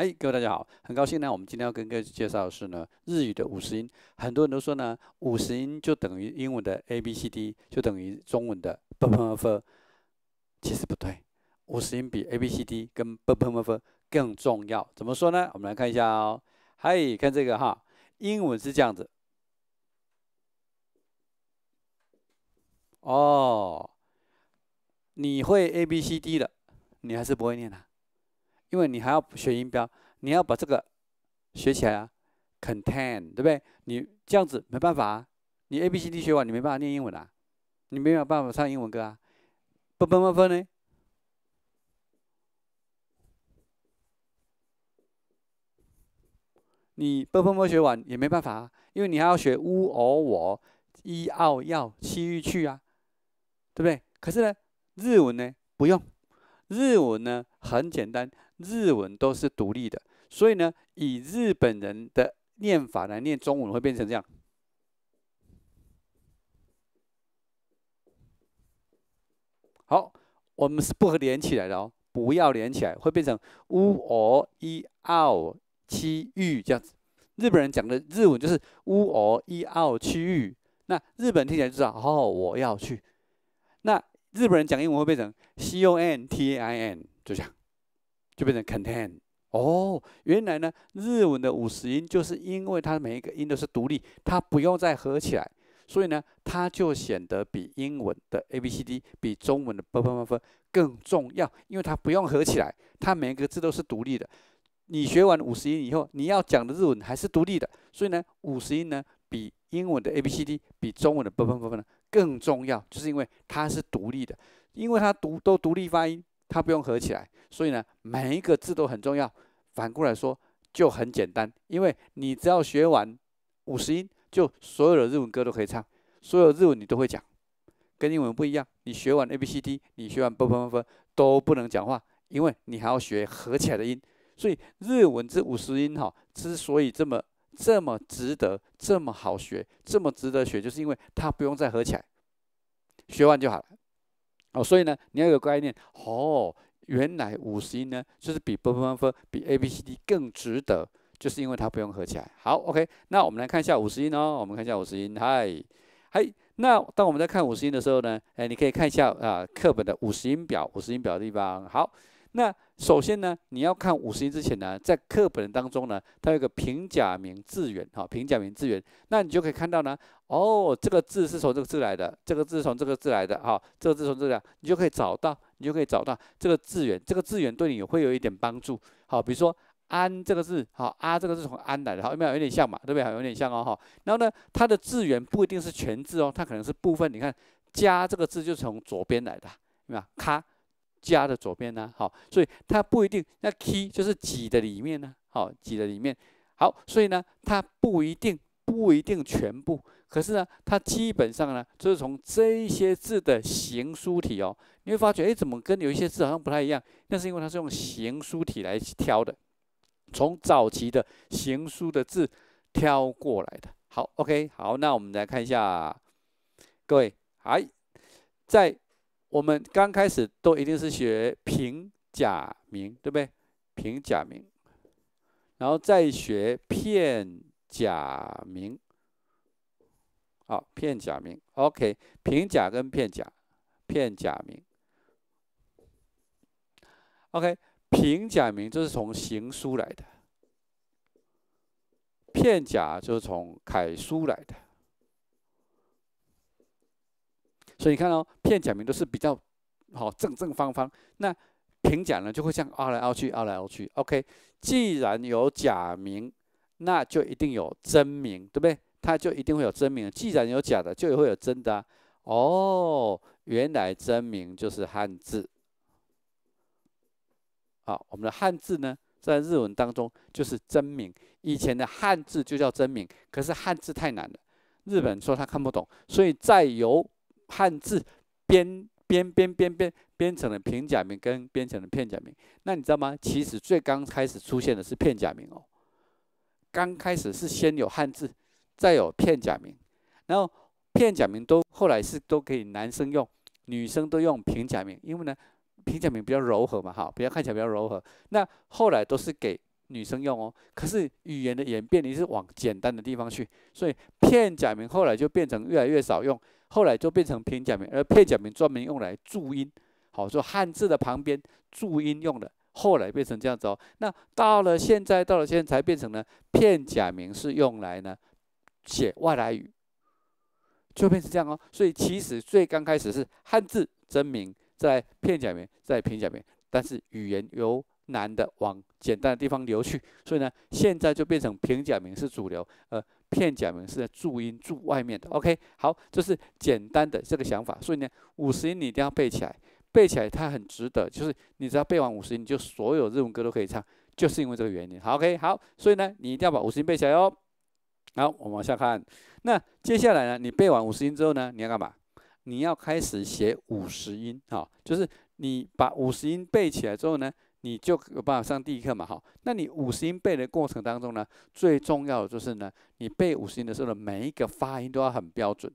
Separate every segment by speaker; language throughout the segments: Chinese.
Speaker 1: 哎，各位大家好，很高兴呢。我们今天要跟各位介绍的是呢，日语的五十音。很多人都说呢，五十音就等于英文的 A B C D，就等于中文的 b p m f。其实不对，五十音比 A B C D 跟 b p m f 更重要。怎么说呢？我们来看一下哦。嗨，看这个哈，英文是这样子。哦，你会 A B C D 的，你还是不会念呐？因为你还要学音标，你要把这个学起来啊。Contain，对不对？你这样子没办法，啊，你 A B C D 学完你没办法念英文啊，你没有办法唱英文歌啊。不不不不呢？你不不不学完也没办法，啊，因为你还要学 u o 我 e 奥要西 u 去啊，对不对？可是呢，日文呢不用。日文呢很简单，日文都是独立的，所以呢，以日本人的念法来念中文会变成这样。好，我们是不连起来的哦，不要连起来，会变成乌哦伊奥区域这样子。日本人讲的日文就是乌哦伊奥区域，那日本听起来就知道，哦，我要去。那。日本人讲英文会变成 c o n t a i n，就这样，就变成 contain。哦，原来呢，日文的五十音，就是因为它每一个音都是独立，它不用再合起来，所以呢，它就显得比英文的 a b c d，比中文的 b b b 啵更重要，因为它不用合起来，它每一个字都是独立的。你学完五十音以后，你要讲的日文还是独立的，所以呢，五十音呢，比英文的 a b c d，比中文的 b b b 啵呢。更重要就是因为它是独立的，因为它独都独立发音，它不用合起来，所以呢每一个字都很重要。反过来说就很简单，因为你只要学完五十音，就所有的日文歌都可以唱，所有日文你都会讲。跟英文不一样，你学完 A B C D，你学完啵啵啵啵都不能讲话，因为你还要学合起来的音。所以日文这五十音哈之所以这么。这么值得，这么好学，这么值得学，就是因为它不用再合起来，学完就好了。哦，所以呢，你要有个概念，哦，原来五十音呢，就是比波波波比 A B C D 更值得，就是因为它不用合起来。好，OK，那我们来看一下五十音哦，我们看一下五十音，嗨，嗨。那当我们在看五十音的时候呢，哎，你可以看一下啊，课本的五十音表，五十音表的地方，好。那首先呢，你要看五十音之前呢，在课本当中呢，它有个平假名字源，哈，平假名字源，那你就可以看到呢，哦，这个字是从这个字来的，这个字是从这个字来的，哈，这个字从这个，你就可以找到，你就可以找到这个字源，这个字源对你会有一点帮助，好，比如说安这个字，好，啊这个字从安来的，好，有没有有点像嘛，对不对？有点像哦，哈。然后呢，它的字源不一定是全字哦，它可能是部分。你看，加这个字就从左边来的，没有，咔。加的左边呢？好，所以它不一定。那 “k” 就是“几”的里面呢？好，“几”的里面。好，所以呢，它不一定，不一定全部。可是呢，它基本上呢，就是从这些字的行书体哦，你会发觉，哎，怎么跟有一些字好像不太一样？那是因为它是用行书体来挑的，从早期的行书的字挑过来的。好，OK，好，那我们来看一下，各位，哎，在。我们刚开始都一定是学平假名，对不对？平假名，然后再学片假名。好，片假名。OK，平假跟片假，片假名。OK，平假名就是从行书来的，片假就是从楷书来的。所以你看哦，片假名都是比较好正正方方，那平假呢就会像凹来凹去、凹来凹去。OK，既然有假名，那就一定有真名，对不对？它就一定会有真名。既然有假的，就也会有真的。哦，原来真名就是汉字。好，我们的汉字呢，在日文当中就是真名。以前的汉字就叫真名，可是汉字太难了，日本说他看不懂，所以再由汉字编编编编编编成了平假名跟编成了片假名，那你知道吗？其实最刚开始出现的是片假名哦。刚开始是先有汉字，再有片假名，然后片假名都后来是都给男生用，女生都用平假名，因为呢平假名比较柔和嘛，哈，比较看起来比较柔和。那后来都是给女生用哦。可是语言的演变，你是往简单的地方去，所以片假名后来就变成越来越少用。后来就变成平假名，而片假名专门用来注音，好，说汉字的旁边注音用的，后来变成这样子哦。那到了现在，到了现在才变成了片假名是用来呢写外来语，就变成这样哦。所以其实最刚开始是汉字真名在片假名在平假名，但是语言由难的往简单的地方流去，所以呢，现在就变成平假名是主流，呃。片假名是在注音注外面的，OK，好，这是简单的这个想法，所以呢，五十音你一定要背起来，背起来它很值得，就是你只要背完五十音，你就所有日文歌都可以唱，就是因为这个原因，OK，好，所以呢，你一定要把五十音背起来哦。好，我们往下看，那接下来呢，你背完五十音之后呢，你要干嘛？你要开始写五十音啊，就是你把五十音背起来之后呢。你就有办法上第一课嘛？好，那你五十音背的过程当中呢，最重要的就是呢，你背五十音的时候，呢，每一个发音都要很标准。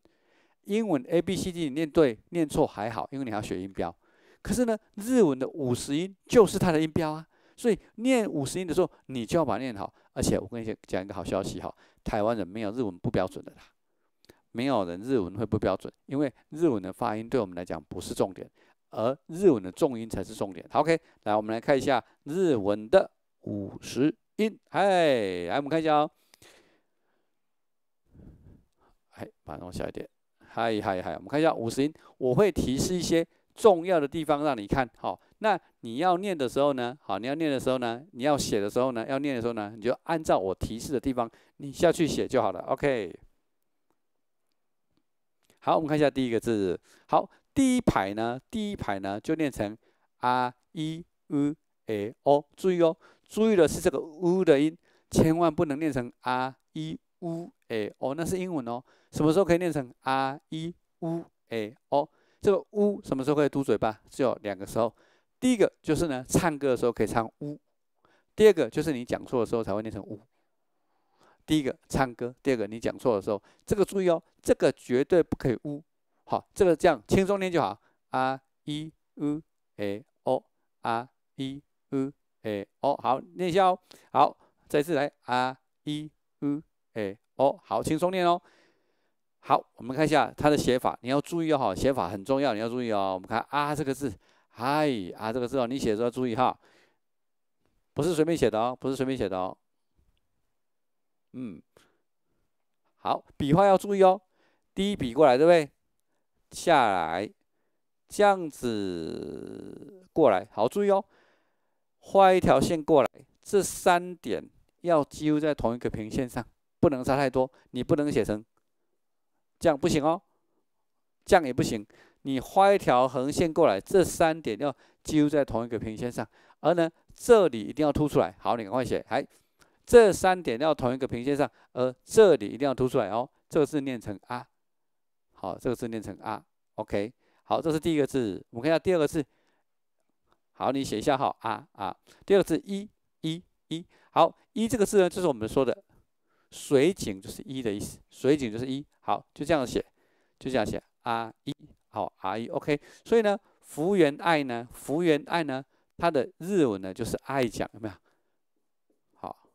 Speaker 1: 英文 A B C D 你念对、念错还好，因为你要学音标。可是呢，日文的五十音就是它的音标啊，所以念五十音的时候，你就要把它念好。而且我跟你讲一个好消息哈，台湾人没有日文不标准的啦，没有人日文会不标准，因为日文的发音对我们来讲不是重点。而日文的重音才是重点。好，K，来，我们来看一下日文的五十音。嗨，来我们看一下哦。哎，把它弄小一点。嗨，嗨，嗨，我们看一下五十音。我会提示一些重要的地方让你看。好，那你要念的时候呢？好，你要念的时候呢？你要写的时候呢？要念的时候呢？你就按照我提示的地方，你下去写就好了。OK。好，我们看一下第一个字。好。第一排呢，第一排呢就念成 r e u a o，注意哦，注意的是这个 u 的音，千万不能念成 r e u a o，那是英文哦。什么时候可以念成 r e u a o？这个 u 什么时候可以嘟嘴巴？只有两个时候，第一个就是呢，唱歌的时候可以唱 u，第二个就是你讲错的时候才会念成 u。第一个唱歌，第二个你讲错的时候，这个注意哦，这个绝对不可以呜。好，这个这样轻松念就好。啊，一、呃诶哦，啊，一、呃诶哦，好，念一下哦。好，再次来，啊，一、呃诶哦，好，轻松念哦。好，我们看一下它的写法，你要注意哦，哈，写法很重要，你要注意哦。我们看啊，这个字，嗨，啊，这个字哦，你写的时要注意哈，不是随便写的哦，不是随便写的哦。嗯，好，笔画要注意哦。第一笔过来，对不对？下来，这样子过来，好注意哦，画一条线过来，这三点要纠在同一个平线上，不能差太多。你不能写成这样，不行哦，这样也不行。你画一条横线过来，这三点要纠在同一个平线上，而呢，这里一定要凸出来。好，你赶快写，还这三点要同一个平线上，而这里一定要凸出来哦。这个字念成啊。哦，这个字念成啊，OK。好，这是第一个字。我们看一下第二个字。好，你写一下，哈啊啊。第二个字一，一，一。好，一这个字呢，就是我们说的水井，就是一的意思。水井就是一。好，就这样写，就这样写。啊一，好啊一，OK。所以呢，福原爱呢，福原爱呢，他的日文呢就是爱讲，有没有？好。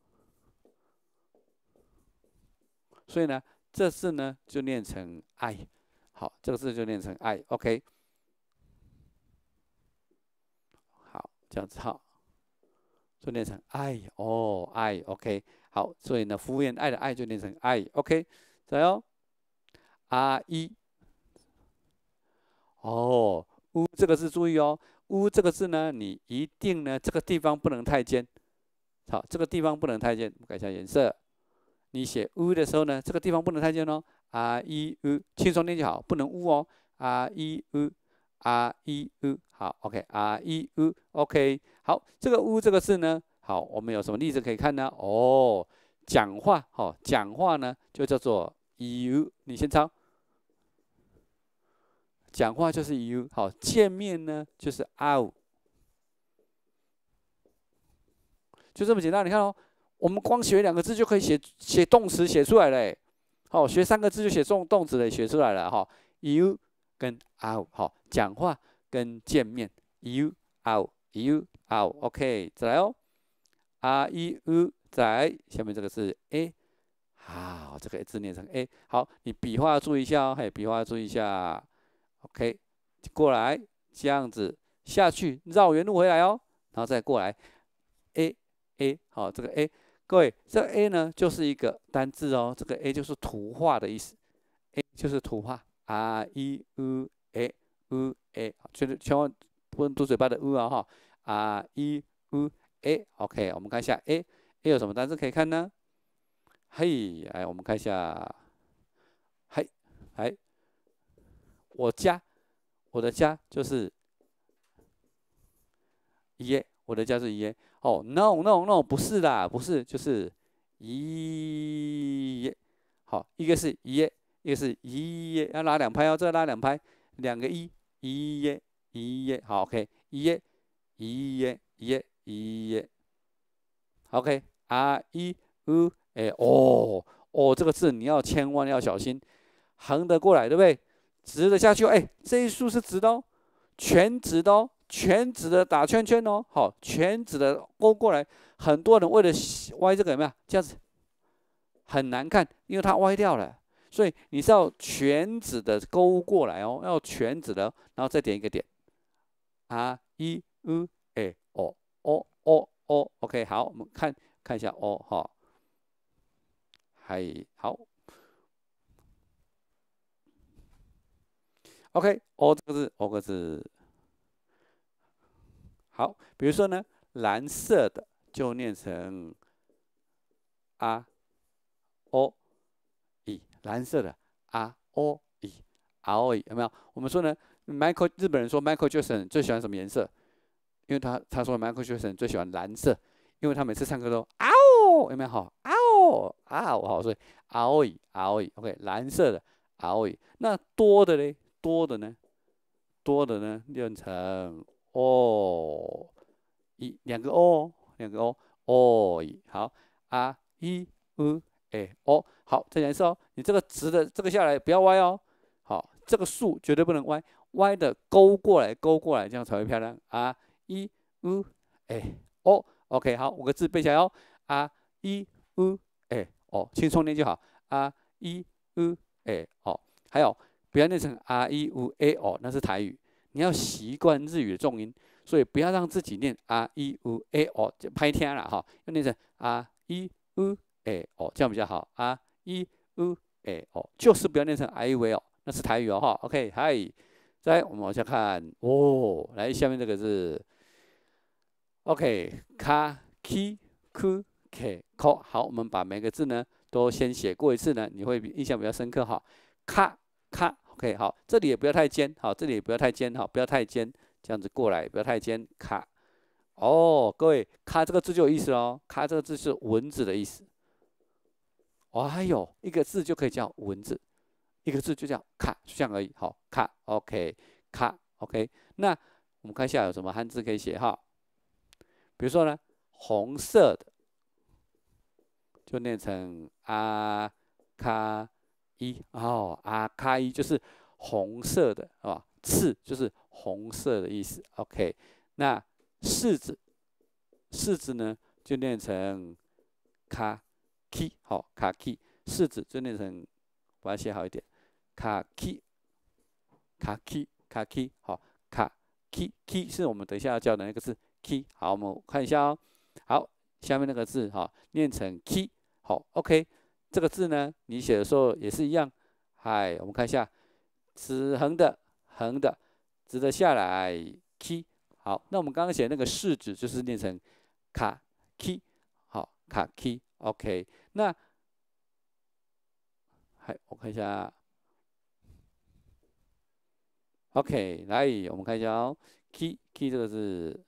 Speaker 1: 所以呢，这次呢就念成爱。好，这个字就念成爱，OK。好，这样子好，就念成爱哦，爱，OK。好，所以呢，服务员爱的爱就念成爱，OK。再样啊，一，哦呜，这个字注意哦呜，这个字呢，你一定呢，这个地方不能太尖。好，这个地方不能太尖，改一下颜色。你写呜的时候呢，这个地方不能太尖哦。啊，一呃，轻松练就好，不能误哦。啊，一呃，啊，一呃，好，OK，啊，一呃 o k 好，这个呜这个字呢，好，我们有什么例子可以看呢？哦，讲话，好，讲话呢就叫做 u，你先抄，讲话就是 u，好，见面呢就是 r，就这么简单，你看哦，我们光学两个字就可以写写动词写出来了。好，学三个字就写中动词的，学出来了哈。u 跟 l，好，讲话跟见面，u y o o u y o k 再来哦。r e u，再，下面这个是 a，好，这个字念成 a，好，你笔画注意一下哦，嘿，笔画注意一下。OK，过来这样子下去，绕原路回来哦，然后再过来。a a，好，这个 a。各位，这 a 呢就是一个单字哦，这个 a 就是图画的意思，a 就是图画。r e u a u a，就是千万不能嘟嘴巴的 u 啊哈。r e u a，OK，我们看一下 a，a 有什么单字可以看呢？嘿，哎，我们看一下，嘿，哎，我家，我的家就是耶。我的家是耶哦，no no no，不是啦，不是，就是耶好，一个是耶，一个是耶，要拉两拍哦，再拉两拍，两个一耶耶耶，好，OK，耶耶耶耶，OK，啊一呃，哎哦哦，这个字你要千万要小心，横的过来对不对？直的下去，哎，这一竖是直的，全直的。全指的打圈圈哦，好，全指的勾过来。很多人为了歪这个有没有这样子很难看，因为它歪掉了。所以你是要全指的勾过来哦，要全指的，然后再点一个点啊，一、嗯，哎、哦、哦、哦、哦，OK，好，我们看看一下哦，哈，还好，OK，哦，这个字，哦个字。好，比如说呢，蓝色的就念成 r o e，蓝色的 r o e r o e 有没有？我们说呢，Michael 日本人说 Michael Jackson 最喜欢什么颜色？因为他他说 Michael Jackson 最喜欢蓝色，因为他每次唱歌都啊哦，有没有好啊哦啊哦，好，所以 r o e r o e，OK，蓝色的 r o e。那多的嘞，多的呢？多的呢？念成。哦，一两个哦，两个哦，哦一好啊，一呃诶，哦，好再来哦，你这个直的这个下来不要歪哦，好这个竖绝对不能歪，歪的勾过来勾过来这样才会漂亮啊，一呃诶，哦，OK 好五个字背下来哦，啊一呃诶，哦，轻松点就好啊一呃诶，哦，还有不要念成啊一五诶，哦，那是台语。你要习惯日语的重音，所以不要让自己念 r e u a o 就拍天了哈，要念成 r e u a o 这样比较好啊。r e u a o 就是不要念成 i u a o 那是台语哦哈。OK，嗨，再我们往下看哦。来下面这个字，OK，k a k i k u k o。好，我们把每个字呢都先写过一次呢，你会印象比较深刻哈。k a k OK，好，这里也不要太尖，好，这里也不要太尖，好，不要太尖，这样子过来，不要太尖，卡。哦，各位，卡这个字就有意思哦，卡这个字是文字的意思。哎呦，一个字就可以叫文字，一个字就叫卡，就这样而已。好，卡，OK，卡，OK。那我们看一下有什么汉字可以写哈，比如说呢，红色的，就念成啊卡。一哦，啊，卡一就是红色的，啊，赤就是红色的意思。OK，那柿子，柿子呢就念成卡 k 好，卡 k 柿子就念成，我要写好一点，卡 k 卡 k 卡 k 好，卡基，k 是我们等一下要教的那个字，k 好，我们看一下哦，好，下面那个字哈，念成 k 好，OK。这个字呢，你写的时候也是一样。嗨，我们看一下，直横的，横的，直的下来，k。好，那我们刚刚写那个式指就是念成卡 k。好，卡 k。OK。那，嗨，我看一下。OK，来，我们看一下哦，k，k 这个字。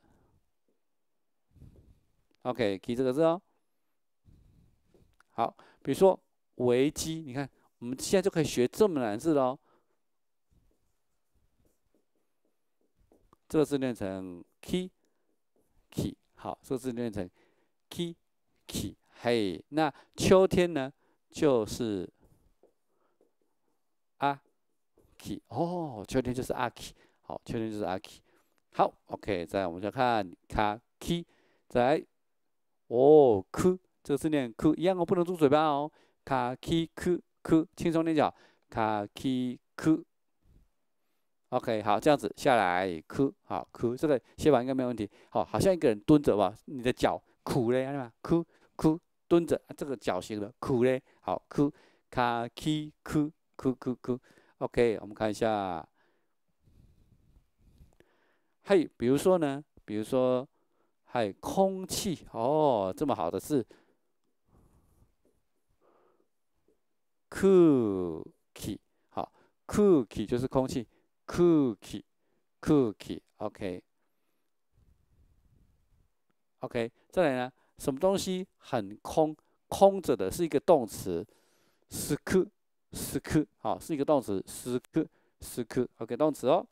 Speaker 1: OK，k 这个字哦。好。比如说，维基，你看，我们现在就可以学这么难字了。这个字念成 ki，ki 好，这个字念成 ki，ki。还那秋天呢？就是啊 k 哦，秋天就是啊 k 好，秋天就是啊 k 好，OK，再我们再看卡 k 再在哦 ku。这个字念 “k”，一样哦，不能住嘴巴哦。卡基 k k，轻松点脚。卡基 k，OK，好，这样子下来 k，好 k，这个写完应该没问题。好，好像一个人蹲着吧，你的脚苦嘞，看到吗？k k，蹲着，这个脚型了，苦嘞。好 k，卡基 k k k k，OK，我们看一下。嘿，比如说呢，比如说，嘿，空气哦，这么好的事。cookie，好，c o o k i e 就是空气，c o o k i e c o o k i e o k o k 再来呢？什么东西很空，空着的？是一个动词，sku，sku，好，是一个动词，sku，sku，OK，动词哦。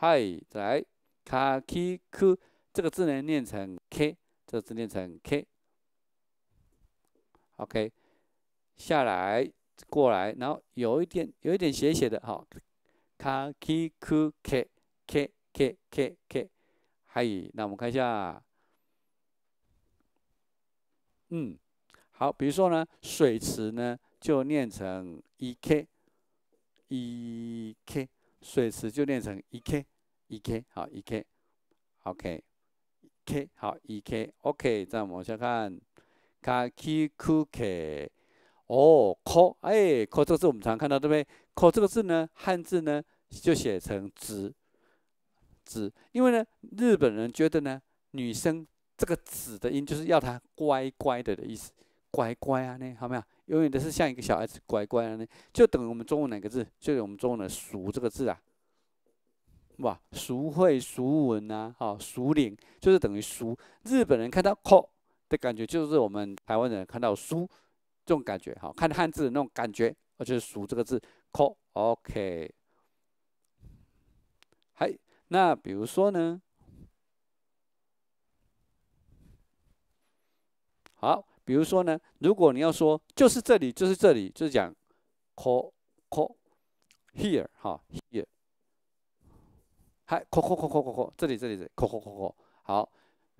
Speaker 1: Hi，再来，kaki ku，这个字呢念成 k，这个字念成 k，OK，下来。过来，然后有一点有一点斜斜的哈，卡基 k 克 k k k k 还有那我们看一下，嗯，好，比如说呢，水池呢就念成一 k 一 k，水池就念成一 k 一 k，好一 k，ok，k 好一 k，ok，再往下看，卡基 K，哦，靠！哎，靠！这个字我们常看到对不对？靠这个字呢，汉字呢就写成“子”子，因为呢日本人觉得呢女生这个“子”的音就是要她乖乖的的意思，乖乖啊呢，好没有？永远都是像一个小孩子乖乖啊呢，就等于我们中文哪个字？就是我们中文的“熟”这个字啊，哇！熟会、熟文啊，好熟龄，就是等于“熟”。日本人看到“靠”的感觉就是我们台湾人看到“书”。这种感觉，好看汉字那种感觉，我就是数这个字。OK，还那比如说呢？好，比如说呢，如果你要说就是这里，就是这里，就是讲 c l c l here 哈 here，还 c l c l c l c l co c l 这里这里这 c l c l c l c l 好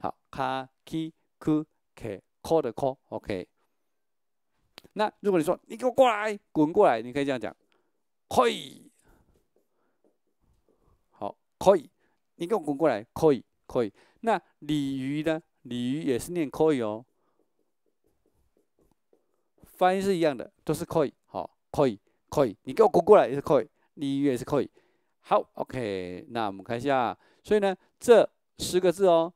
Speaker 1: 好卡 k 库克 co 的 c l OK。那如果你说你给我过来，滚过来，你可以这样讲，可以，好，可以，你给我滚过来，可以，可以。那鲤鱼呢？鲤鱼也是念可以哦，发音是一样的，都是可以，好，可以，可以，你给我滚过来也是可以，鲤鱼也是可以。好，OK，那我们看一下，所以呢，这十个字哦，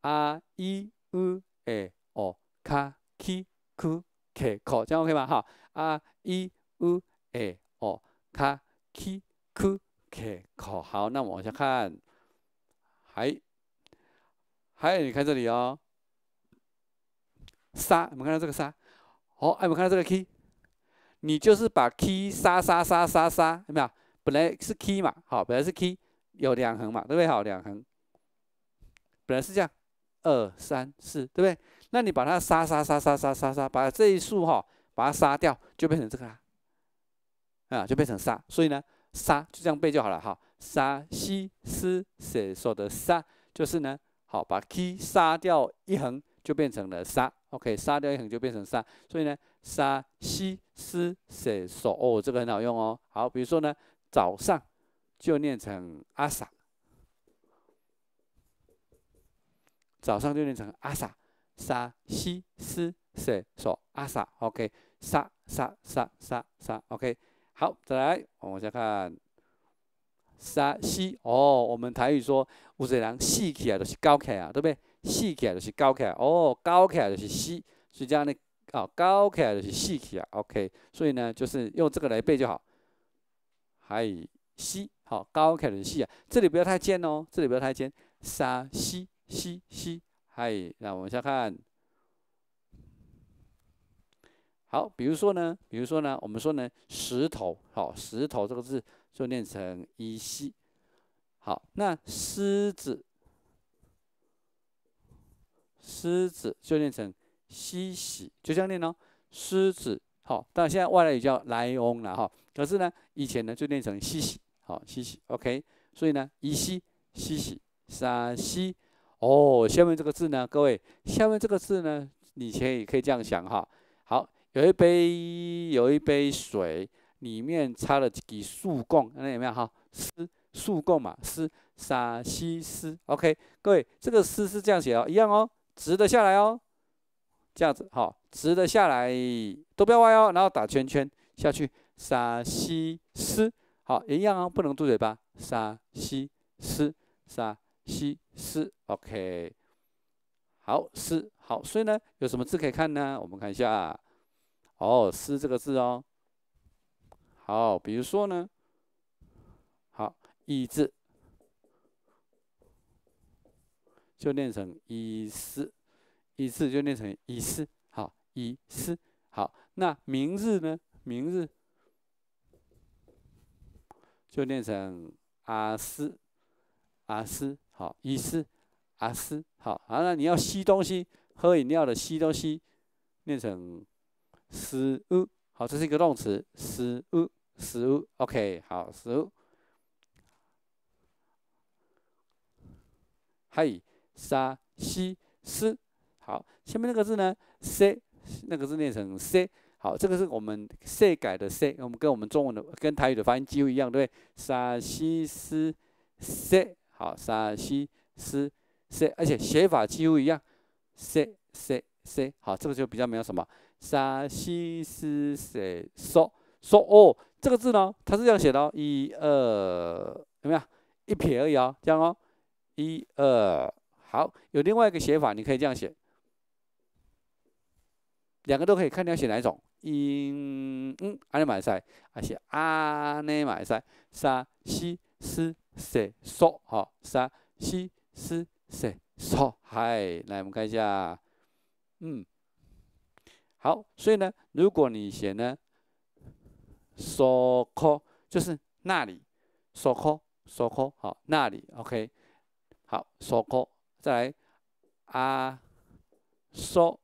Speaker 1: 啊，一，呃，哎，哦，卡，k k K、k，这样 OK 吗？哈，A、E、U、E、O、K、k K、Q、K、好，那我们往下看，还，还，你看这里哦，沙，我们看到这个沙，好，哎，我们看到这个 K，你就是把 K、沙、沙、沙、沙，没有，本来是 K 嘛，好，本来是 K，有两横嘛，对不对？好，两横，本来是这样，二、三、四，对不对？那你把它杀杀杀杀杀杀杀，把这一竖哈，把它杀掉，就变成这个啦。啊，就变成杀。所以呢，杀就这样背就好了哈。杀西斯水说的杀，就是呢，好把 k 杀掉一横，就变成了杀。OK，杀掉一横就变成杀。所以呢，杀西斯水说哦，这个很好用哦。好，比如说呢，早上就念成阿沙。早上就念成阿沙。沙西斯瑟索阿萨 o k 沙沙沙沙沙，OK，好，再来，我们再看沙西。哦，我们台语说，有些人细起来就是高凯啊，对不对？细起来就是高起来，哦，高起来就是细，所以这样呢，哦，高起来就是细起来 o k 所以呢，就是用这个来背就好。还有细，哦、高起来就是细啊。这里不要太尖哦，这里不要太尖。沙西西西。嗨，那往下看。好，比如说呢，比如说呢，我们说呢，石头，好，石头这个字就念成依西。好，那狮子，狮子就念成西西，就这样念喽。狮子，好，当然现在外来语叫莱翁了哈。可是呢，以前呢就念成西西，好，西西，OK。所以呢，依西、西西、沙西。哦，下面这个字呢，各位，下面这个字呢，以前也可以这样想哈。好，有一杯，有一杯水，里面插了几树贡，看有没有哈？丝树贡嘛，丝沙西丝。OK，各位，这个丝是这样写哦，一样哦，直的下来哦，这样子好，直的下来都不要歪哦，然后打圈圈下去，沙西丝，好，一样哦，不能嘟嘴巴，沙西丝沙。西施 o k 好思好，所以呢，有什么字可以看呢？我们看一下，哦，思这个字哦，好，比如说呢，好，一字就念成一思，一字就念成一思，好，一思，好，那明日呢？明日就念成阿思，阿思。好，以斯阿斯好，好那你要吸东西、喝饮料的吸东西，念成食物，好，这是一个动词，食物，食物 OK，好，食物。嘿，沙西斯。好，下面那个字呢？c 那个字念成塞。好，这个是我们 c 改的 c，我们跟我们中文的、跟台语的发音几乎一样，对不对？沙西斯 c，好，沙西斯，c，而且写法几乎一样，c c c，好，这个就比较没有什么。沙西斯，c，嗦嗦哦，这个字呢，它是这样写的，一二怎么样，一撇而已哦，这样哦，一二，好，有另外一个写法，你可以这样写，两个都可以，看你要写哪一种。嗯嗯，阿内马塞，啊，写阿内马塞，沙西斯。嗦好三西四索，嗨，来我们看一下，嗯，好，所以呢，如果你写呢，索科就是那里，索科索科好那里，OK，好索科，再来啊，索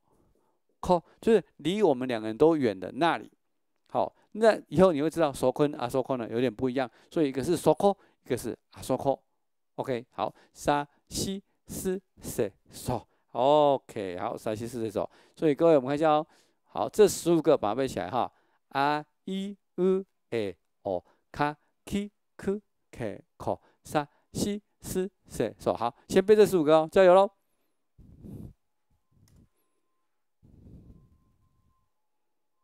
Speaker 1: 科，就是离我们两个人都远的那里，好，那以后你会知道嗦空啊索科呢有点不一样，所以一个是索科。一个是阿索科，OK，好，沙西斯四索，OK，好，沙西斯四索，所以各位我们看一下哦，好，这十五个把背起来哈，啊一呃，诶哦卡七克克索，三西斯四索，好，先背这十五个，哦，加油喽！